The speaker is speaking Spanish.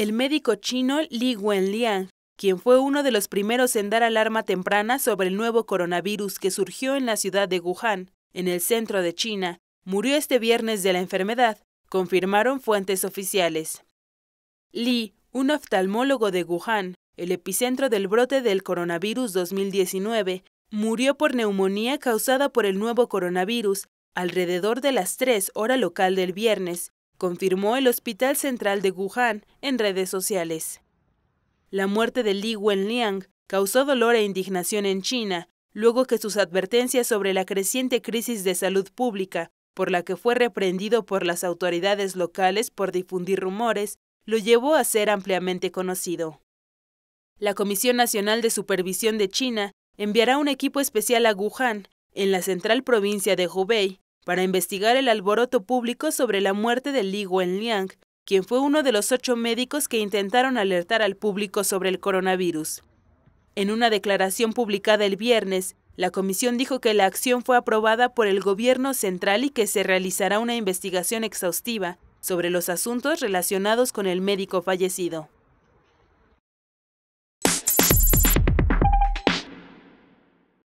El médico chino Li Wenliang, quien fue uno de los primeros en dar alarma temprana sobre el nuevo coronavirus que surgió en la ciudad de Wuhan, en el centro de China, murió este viernes de la enfermedad, confirmaron fuentes oficiales. Li, un oftalmólogo de Wuhan, el epicentro del brote del coronavirus 2019, murió por neumonía causada por el nuevo coronavirus alrededor de las 3 hora local del viernes, confirmó el Hospital Central de Wuhan en redes sociales. La muerte de Li Wenliang causó dolor e indignación en China, luego que sus advertencias sobre la creciente crisis de salud pública, por la que fue reprendido por las autoridades locales por difundir rumores, lo llevó a ser ampliamente conocido. La Comisión Nacional de Supervisión de China enviará un equipo especial a Wuhan, en la central provincia de Hubei, para investigar el alboroto público sobre la muerte de Li Wenliang, quien fue uno de los ocho médicos que intentaron alertar al público sobre el coronavirus. En una declaración publicada el viernes, la comisión dijo que la acción fue aprobada por el gobierno central y que se realizará una investigación exhaustiva sobre los asuntos relacionados con el médico fallecido.